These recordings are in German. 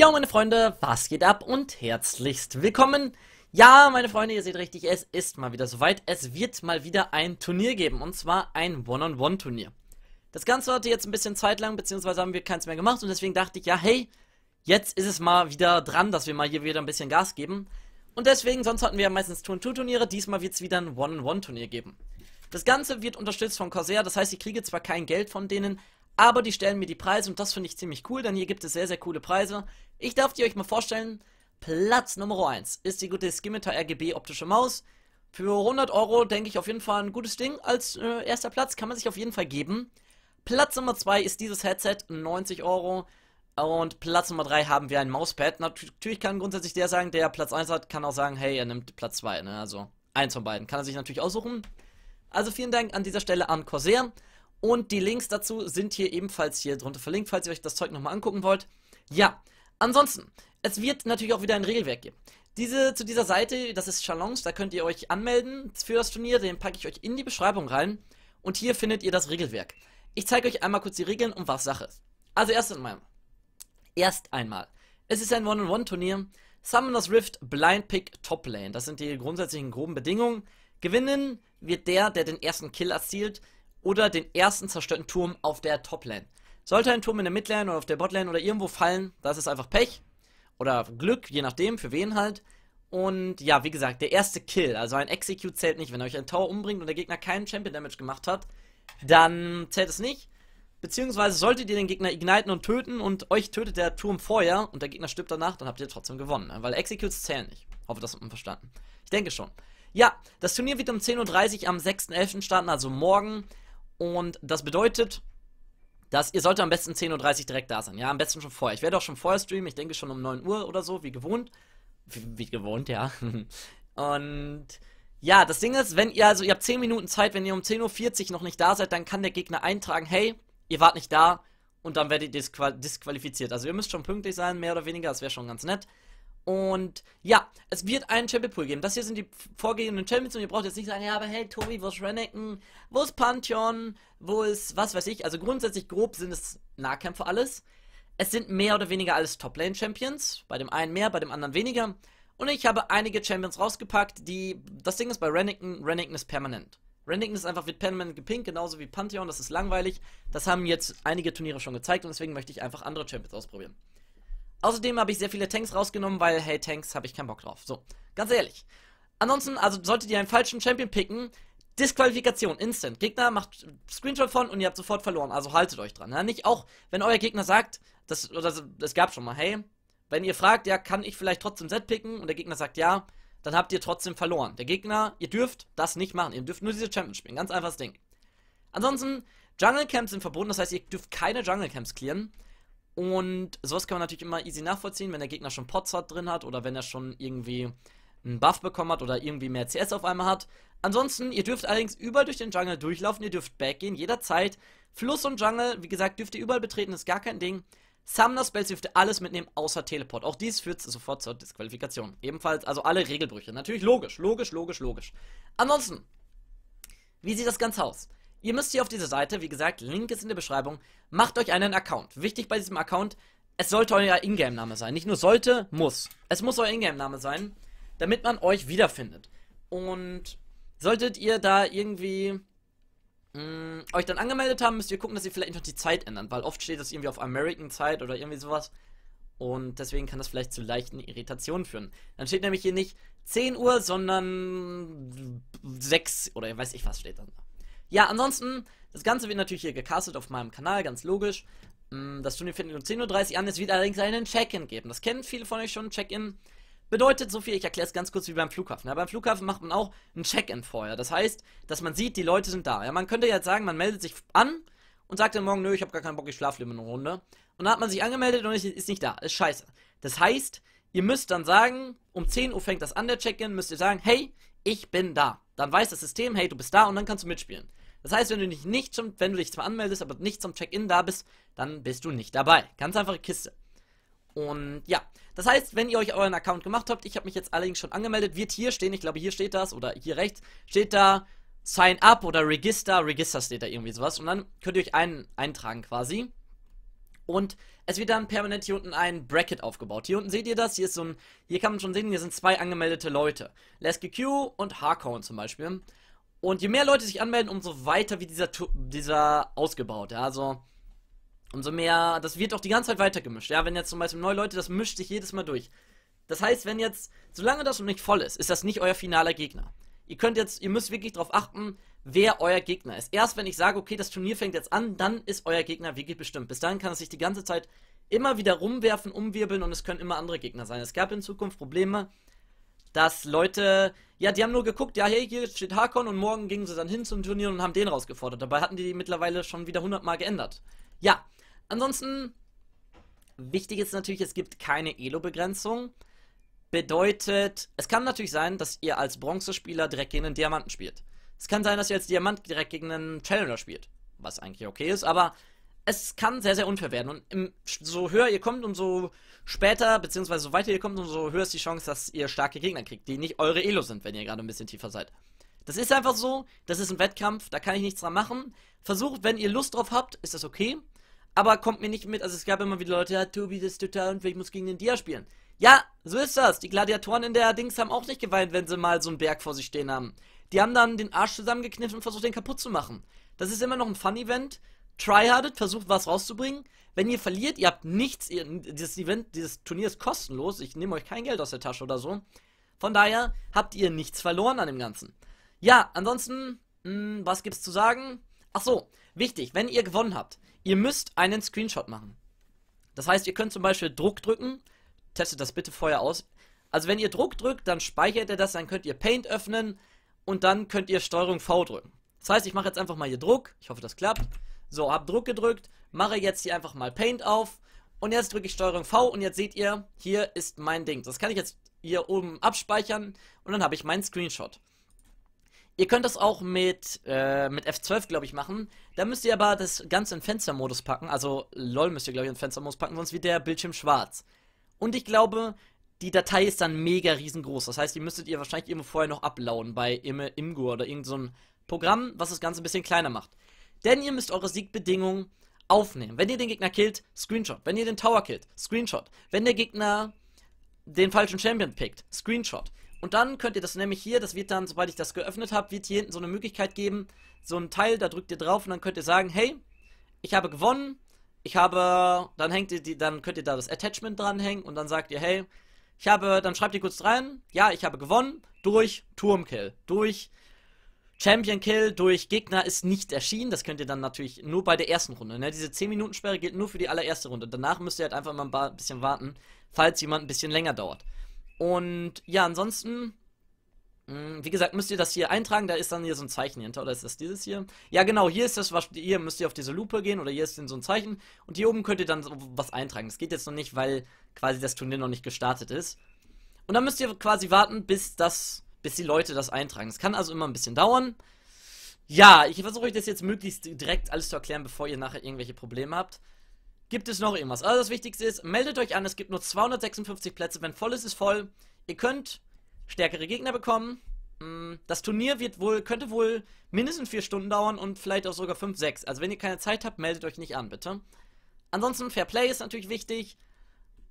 Ja, meine Freunde, was geht ab und herzlichst willkommen. Ja, meine Freunde, ihr seht richtig, es ist mal wieder soweit. Es wird mal wieder ein Turnier geben und zwar ein One-on-One-Turnier. Das Ganze hatte jetzt ein bisschen Zeit lang, beziehungsweise haben wir keins mehr gemacht und deswegen dachte ich, ja, hey, jetzt ist es mal wieder dran, dass wir mal hier wieder ein bisschen Gas geben. Und deswegen, sonst hatten wir ja meistens 2-2-Turniere, diesmal wird es wieder ein One-on-One-Turnier geben. Das Ganze wird unterstützt von Corsair, das heißt, ich kriege zwar kein Geld von denen, aber die stellen mir die Preise und das finde ich ziemlich cool, denn hier gibt es sehr, sehr coole Preise. Ich darf die euch mal vorstellen. Platz Nummer 1 ist die gute Skimitar RGB optische Maus. Für 100 Euro denke ich auf jeden Fall ein gutes Ding. Als äh, erster Platz kann man sich auf jeden Fall geben. Platz Nummer 2 ist dieses Headset, 90 Euro. Und Platz Nummer 3 haben wir ein Mauspad. Natürlich kann grundsätzlich der sagen, der Platz 1 hat, kann auch sagen, hey, er nimmt Platz 2. Ne? Also eins von beiden. Kann er sich natürlich aussuchen. Also vielen Dank an dieser Stelle an Corsair. Und die Links dazu sind hier ebenfalls hier drunter verlinkt, falls ihr euch das Zeug nochmal angucken wollt. Ja, ansonsten, es wird natürlich auch wieder ein Regelwerk geben. Diese, zu dieser Seite, das ist Chalons, da könnt ihr euch anmelden für das Turnier, den packe ich euch in die Beschreibung rein. Und hier findet ihr das Regelwerk. Ich zeige euch einmal kurz die Regeln, und was Sache ist. Also erst einmal. Erst einmal. Es ist ein One-on-One-Turnier. Summoners Rift Blind Pick Top Lane. Das sind die grundsätzlichen groben Bedingungen. Gewinnen wird der, der den ersten Kill erzielt oder den ersten zerstörten Turm auf der Toplane. Sollte ein Turm in der Midlane oder auf der Botlane oder irgendwo fallen, das ist einfach Pech oder Glück, je nachdem, für wen halt. Und ja, wie gesagt, der erste Kill, also ein Execute zählt nicht. Wenn euch ein Tower umbringt und der Gegner keinen Champion Damage gemacht hat, dann zählt es nicht. Beziehungsweise solltet ihr den Gegner igniten und töten und euch tötet der Turm vorher und der Gegner stirbt danach, dann habt ihr trotzdem gewonnen. Ne? Weil Executes zählen nicht. Hoffe, das hat man verstanden. Ich denke schon. Ja, das Turnier wird um 10.30 Uhr am 6.11. starten, also morgen. Und das bedeutet, dass ihr sollt am besten 10.30 Uhr direkt da sein. Ja, am besten schon vorher. Ich werde auch schon vorher streamen. Ich denke schon um 9 Uhr oder so, wie gewohnt. Wie, wie gewohnt, ja. Und ja, das Ding ist, wenn ihr, also ihr habt 10 Minuten Zeit, wenn ihr um 10.40 Uhr noch nicht da seid, dann kann der Gegner eintragen, hey, ihr wart nicht da und dann werdet ihr disqual disqualifiziert. Also ihr müsst schon pünktlich sein, mehr oder weniger, das wäre schon ganz nett. Und ja, es wird einen Champion Pool geben. Das hier sind die vorgegebenen Champions und ihr braucht jetzt nicht sagen, ja, aber hey, Tobi, wo ist Renekton? Wo ist Pantheon? Wo ist was weiß ich? Also grundsätzlich grob sind es Nahkämpfer alles. Es sind mehr oder weniger alles Top-Lane-Champions. Bei dem einen mehr, bei dem anderen weniger. Und ich habe einige Champions rausgepackt, die. Das Ding ist bei Renekton, Renekton ist permanent. Renekton ist einfach wird permanent gepinkt, genauso wie Pantheon, das ist langweilig. Das haben jetzt einige Turniere schon gezeigt und deswegen möchte ich einfach andere Champions ausprobieren. Außerdem habe ich sehr viele Tanks rausgenommen, weil, hey, Tanks habe ich keinen Bock drauf. So, ganz ehrlich. Ansonsten, also solltet ihr einen falschen Champion picken, Disqualifikation, instant. Gegner macht Screenshot von und ihr habt sofort verloren. Also haltet euch dran. Ja? Nicht auch, wenn euer Gegner sagt, das, oder es gab schon mal, hey, wenn ihr fragt, ja, kann ich vielleicht trotzdem Set picken und der Gegner sagt ja, dann habt ihr trotzdem verloren. Der Gegner, ihr dürft das nicht machen. Ihr dürft nur diese Champion spielen. Ganz einfaches Ding. Ansonsten, Jungle Camps sind verboten, das heißt, ihr dürft keine Jungle Camps clearen. Und sowas kann man natürlich immer easy nachvollziehen, wenn der Gegner schon Pots hat, drin hat oder wenn er schon irgendwie einen Buff bekommen hat oder irgendwie mehr CS auf einmal hat. Ansonsten, ihr dürft allerdings überall durch den Jungle durchlaufen, ihr dürft backgehen, jederzeit. Fluss und Jungle, wie gesagt, dürft ihr überall betreten, ist gar kein Ding. Summoner Spells dürft ihr alles mitnehmen, außer Teleport. Auch dies führt sofort zur Disqualifikation. Ebenfalls, also alle Regelbrüche. Natürlich logisch, logisch, logisch, logisch. Ansonsten, wie sieht das Ganze aus? Ihr müsst hier auf diese Seite, wie gesagt, Link ist in der Beschreibung, macht euch einen Account. Wichtig bei diesem Account, es sollte euer Ingame-Name sein. Nicht nur sollte, muss. Es muss euer Ingame-Name sein, damit man euch wiederfindet. Und solltet ihr da irgendwie mh, mm, euch dann angemeldet haben, müsst ihr gucken, dass ihr vielleicht noch die Zeit ändert. weil oft steht das irgendwie auf American Zeit oder irgendwie sowas. Und deswegen kann das vielleicht zu leichten Irritationen führen. Dann steht nämlich hier nicht 10 Uhr, sondern 6 oder weiß ich was steht dann da. Ja, ansonsten, das Ganze wird natürlich hier gecastet auf meinem Kanal, ganz logisch. Mm, das Turnier findet um 10.30 Uhr an, es wird allerdings einen Check-In geben. Das kennen viele von euch schon, Check-In bedeutet so viel, ich erkläre es ganz kurz wie beim Flughafen. Ja, beim Flughafen macht man auch ein Check-In vorher. Das heißt, dass man sieht, die Leute sind da. Ja, man könnte jetzt sagen, man meldet sich an und sagt dann morgen, nö, ich habe gar keinen Bock, ich schlafe lieber eine Runde. Und dann hat man sich angemeldet und ist nicht da. Ist scheiße. Das heißt, ihr müsst dann sagen, um 10 Uhr fängt das an, der Check-In, müsst ihr sagen, hey, ich bin da. Dann weiß das System, hey, du bist da und dann kannst du mitspielen. Das heißt, wenn du dich nicht zum, wenn du dich zwar anmeldest, aber nicht zum Check-in da bist, dann bist du nicht dabei. Ganz einfache Kiste. Und ja, das heißt, wenn ihr euch euren Account gemacht habt, ich habe mich jetzt allerdings schon angemeldet, wird hier stehen, ich glaube hier steht das oder hier rechts, steht da Sign Up oder Register, Register steht da irgendwie sowas und dann könnt ihr euch einen eintragen quasi. Und es wird dann permanent hier unten ein Bracket aufgebaut. Hier unten seht ihr das, hier ist so ein, hier kann man schon sehen, hier sind zwei angemeldete Leute. LeskyQ und Harkon zum Beispiel. Und je mehr Leute sich anmelden, umso weiter wird dieser, dieser ausgebaut. Ja? Also umso mehr, das wird auch die ganze Zeit weitergemischt. Ja, wenn jetzt zum Beispiel neue Leute, das mischt sich jedes Mal durch. Das heißt, wenn jetzt, solange das noch nicht voll ist, ist das nicht euer finaler Gegner. Ihr könnt jetzt, ihr müsst wirklich darauf achten, wer euer Gegner ist. Erst wenn ich sage, okay, das Turnier fängt jetzt an, dann ist euer Gegner wirklich bestimmt. Bis dahin kann es sich die ganze Zeit immer wieder rumwerfen, umwirbeln und es können immer andere Gegner sein. Es gab in Zukunft Probleme, dass Leute, ja, die haben nur geguckt, ja, hey, hier steht Hakon und morgen gingen sie dann hin zum Turnier und haben den rausgefordert. Dabei hatten die die mittlerweile schon wieder 100 Mal geändert. Ja, ansonsten, wichtig ist natürlich, es gibt keine Elo-Begrenzung. Bedeutet, es kann natürlich sein, dass ihr als Bronzespieler direkt gegen einen Diamanten spielt. Es kann sein, dass ihr als Diamant direkt gegen einen Challenger spielt, was eigentlich okay ist, aber es kann sehr, sehr unfair werden. Und im, so höher ihr kommt, umso später, beziehungsweise so weiter ihr kommt, umso höher ist die Chance, dass ihr starke Gegner kriegt, die nicht eure Elo sind, wenn ihr gerade ein bisschen tiefer seid. Das ist einfach so, das ist ein Wettkampf, da kann ich nichts dran machen. Versucht, wenn ihr Lust drauf habt, ist das okay. Aber kommt mir nicht mit, also es gab immer wieder Leute, ja, Tobi, das ist total unfair, ich muss gegen den Dia spielen. Ja, so ist das. Die Gladiatoren in der Dings haben auch nicht geweint, wenn sie mal so einen Berg vor sich stehen haben. Die haben dann den Arsch zusammengekniffen und versucht, den kaputt zu machen. Das ist immer noch ein Fun-Event, tryhardet, versucht was rauszubringen. Wenn ihr verliert, ihr habt nichts, ihr, dieses Event, dieses Turnier ist kostenlos, ich nehme euch kein Geld aus der Tasche oder so. Von daher habt ihr nichts verloren an dem Ganzen. Ja, ansonsten, mh, hm, was gibt's zu sagen? Ach so, wichtig, wenn ihr gewonnen habt, ihr müsst einen Screenshot machen. Das heißt, ihr könnt zum Beispiel Druck drücken, testet das bitte vorher aus. Also wenn ihr Druck drückt, dann speichert er das, dann könnt ihr Paint öffnen und dann könnt ihr Steuerung V drücken. Das heißt, ich mache jetzt einfach mal hier Druck, ich hoffe, das klappt. So, hab Druck gedrückt, mache jetzt hier einfach mal Paint auf und jetzt drücke ich Steuerung V und jetzt seht ihr, hier ist mein Ding. Das kann ich jetzt hier oben abspeichern und dann habe ich meinen Screenshot. Ihr könnt das auch mit, äh, mit F12, glaube ich, machen. Da müsst ihr aber das Ganze in Fenstermodus packen. Also LOL müsst ihr, glaube ich, in Fenstermodus packen, sonst wird der Bildschirm schwarz. Und ich glaube, die Datei ist dann mega riesengroß. Das heißt, die müsstet ihr wahrscheinlich irgendwo vorher noch ablauen bei Imgur oder irgendeinem so Programm, was das Ganze ein bisschen kleiner macht. Denn ihr müsst eure Siegbedingungen aufnehmen. Wenn ihr den Gegner killt, Screenshot. Wenn ihr den Tower killt, Screenshot. Wenn der Gegner den falschen Champion pickt, Screenshot. Und dann könnt ihr das nämlich hier, das wird dann, sobald ich das geöffnet habe, wird hier hinten so eine Möglichkeit geben, so ein Teil, da drückt ihr drauf und dann könnt ihr sagen, hey, ich habe gewonnen, ich habe, dann hängt ihr die, dann könnt ihr da das Attachment dranhängen und dann sagt ihr, hey, ich habe, dann schreibt ihr kurz rein, ja, ich habe gewonnen, durch Turmkill, durch Champion Kill durch Gegner ist nicht erschienen. Das könnt ihr dann natürlich nur bei der ersten Runde. Ne? Diese 10-Minuten-Sperre gilt nur für die allererste Runde. Danach müsst ihr halt einfach mal ein, paar, ein bisschen warten, falls jemand ein bisschen länger dauert. Und ja, ansonsten hm, wie gesagt, müsst ihr das hier eintragen, da ist dann hier so ein Zeichen hinter, oder ist das dieses hier? Ja genau, hier ist das, was, hier müsst ihr auf diese Lupe gehen, oder hier ist dann so ein Zeichen, und hier oben könnt ihr dann so was eintragen. Das geht jetzt noch nicht, weil quasi das Turnier noch nicht gestartet ist. Und dann müsst ihr quasi warten, bis das bis die Leute das eintragen. Es kann also immer ein bisschen dauern. Ja, ich versuche euch das jetzt möglichst direkt alles zu erklären, bevor ihr nachher irgendwelche Probleme habt. Gibt es noch irgendwas? Also das Wichtigste ist, meldet euch an, es gibt nur 256 Plätze. Wenn voll ist, ist voll. Ihr könnt stärkere Gegner bekommen. Mm, das Turnier wird wohl, könnte wohl mindestens 4 Stunden dauern und vielleicht auch sogar 5, 6. Also wenn ihr keine Zeit habt, meldet euch nicht an, bitte. Ansonsten Fair Play ist natürlich wichtig.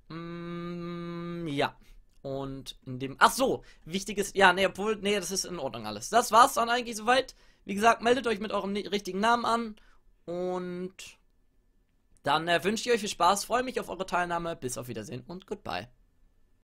Mm, ja. Und in dem. Ach so, wichtiges. Ja, nee, obwohl, nee, das ist in Ordnung alles. Das war's dann eigentlich soweit. Wie gesagt, meldet euch mit eurem richtigen Namen an. Und dann äh, wünsche ich euch viel Spaß, freue mich auf eure Teilnahme. Bis auf Wiedersehen und goodbye.